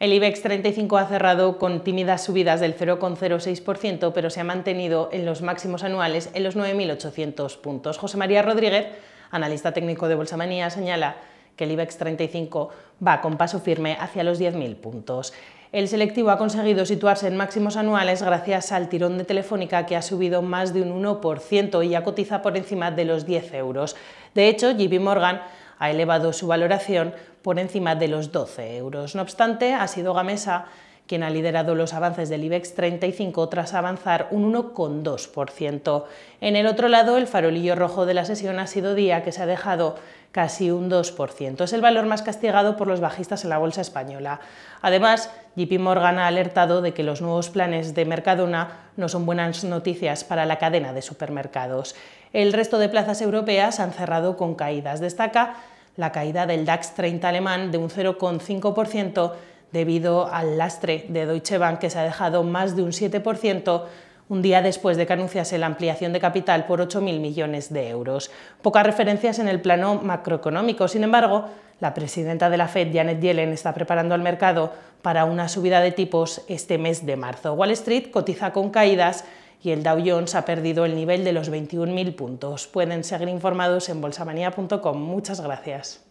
El IBEX 35 ha cerrado con tímidas subidas del 0,06%, pero se ha mantenido en los máximos anuales en los 9.800 puntos. José María Rodríguez, analista técnico de Bolsamanía, señala que el IBEX 35 va con paso firme hacia los 10.000 puntos. El selectivo ha conseguido situarse en máximos anuales gracias al tirón de Telefónica que ha subido más de un 1% y ya cotiza por encima de los 10 euros. De hecho, JP Morgan ha elevado su valoración por encima de los 12 euros. No obstante, ha sido Gamesa quien ha liderado los avances del IBEX 35 tras avanzar un 1,2%. En el otro lado, el farolillo rojo de la sesión ha sido día que se ha dejado casi un 2%. Es el valor más castigado por los bajistas en la bolsa española. Además, JP Morgan ha alertado de que los nuevos planes de Mercadona no son buenas noticias para la cadena de supermercados. El resto de plazas europeas han cerrado con caídas. Destaca la caída del DAX 30 alemán de un 0,5% debido al lastre de Deutsche Bank que se ha dejado más de un 7% un día después de que anunciase la ampliación de capital por 8.000 millones de euros. Pocas referencias en el plano macroeconómico, sin embargo, la presidenta de la Fed, Janet Yellen, está preparando al mercado para una subida de tipos este mes de marzo. Wall Street cotiza con caídas y el Dow Jones ha perdido el nivel de los 21.000 puntos. Pueden seguir informados en bolsamanía.com. Muchas gracias.